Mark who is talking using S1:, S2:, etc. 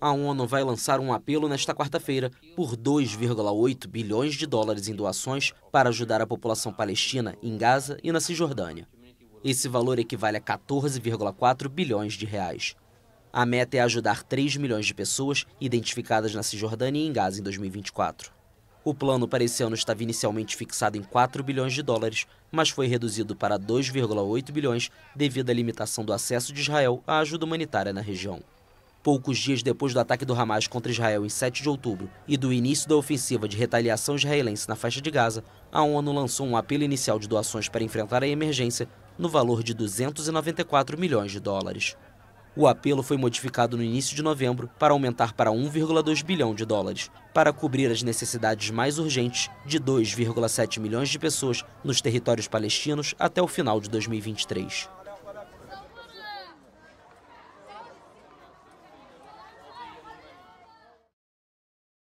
S1: A ONU vai lançar um apelo nesta quarta-feira por 2,8 bilhões de dólares em doações para ajudar a população palestina em Gaza e na Cisjordânia. Esse valor equivale a 14,4 bilhões de reais. A meta é ajudar 3 milhões de pessoas identificadas na Cisjordânia e em Gaza em 2024. O plano para esse ano estava inicialmente fixado em 4 bilhões de dólares, mas foi reduzido para 2,8 bilhões devido à limitação do acesso de Israel à ajuda humanitária na região. Poucos dias depois do ataque do Hamas contra Israel em 7 de outubro e do início da ofensiva de retaliação israelense na faixa de Gaza, a ONU lançou um apelo inicial de doações para enfrentar a emergência no valor de 294 milhões de dólares. O apelo foi modificado no início de novembro para aumentar para 1,2 bilhão de dólares, para cobrir as necessidades mais urgentes de 2,7 milhões de pessoas nos territórios palestinos até o final de 2023.